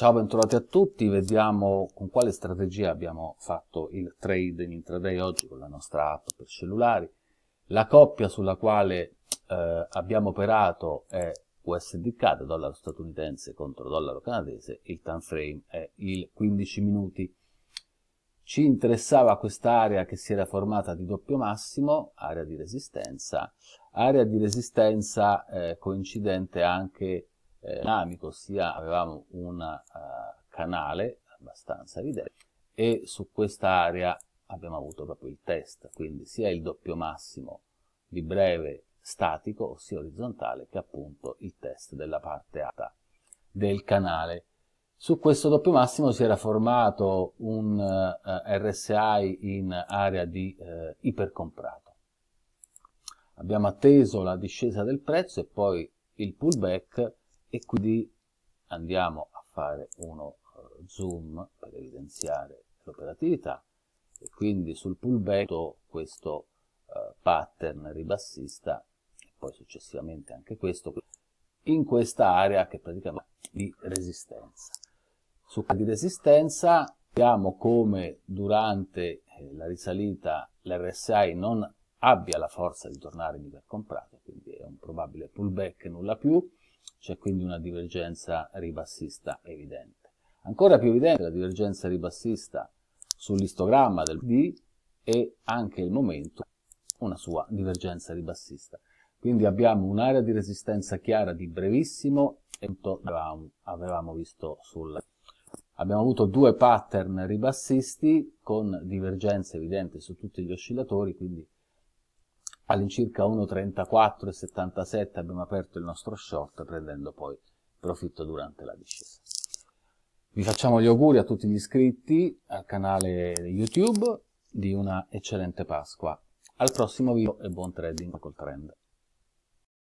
Ciao, bentrovati a tutti. Vediamo con quale strategia abbiamo fatto il trade in intraday oggi con la nostra app per cellulari. La coppia sulla quale eh, abbiamo operato è USD dollaro statunitense contro dollaro canadese, il time frame è il 15 minuti. Ci interessava quest'area che si era formata di doppio massimo, area di resistenza, area di resistenza eh, coincidente anche con eh, Ramico, ossia avevamo un uh, canale abbastanza evidente e su quest'area abbiamo avuto proprio il test, quindi sia il doppio massimo di breve statico, ossia orizzontale, che appunto il test della parte alta del canale. Su questo doppio massimo si era formato un uh, eh, RSI in area di uh, ipercomprato. Abbiamo atteso la discesa del prezzo e poi il pullback e quindi andiamo a fare uno eh, zoom per evidenziare l'operatività e quindi sul pullback questo eh, pattern ribassista e poi successivamente anche questo in questa area che praticamente di resistenza su di resistenza vediamo come durante eh, la risalita l'RSI non abbia la forza di tornare in iper quindi è un probabile pullback nulla più c'è quindi una divergenza ribassista evidente. Ancora più evidente la divergenza ribassista sull'istogramma del D e anche il momento una sua divergenza ribassista. Quindi abbiamo un'area di resistenza chiara di brevissimo e avevamo visto sul Abbiamo avuto due pattern ribassisti con divergenze evidenti su tutti gli oscillatori, quindi all'incirca 1.34,77 abbiamo aperto il nostro short prendendo poi profitto durante la discesa. Vi facciamo gli auguri a tutti gli iscritti al canale YouTube di una eccellente Pasqua. Al prossimo video e buon trading col trend.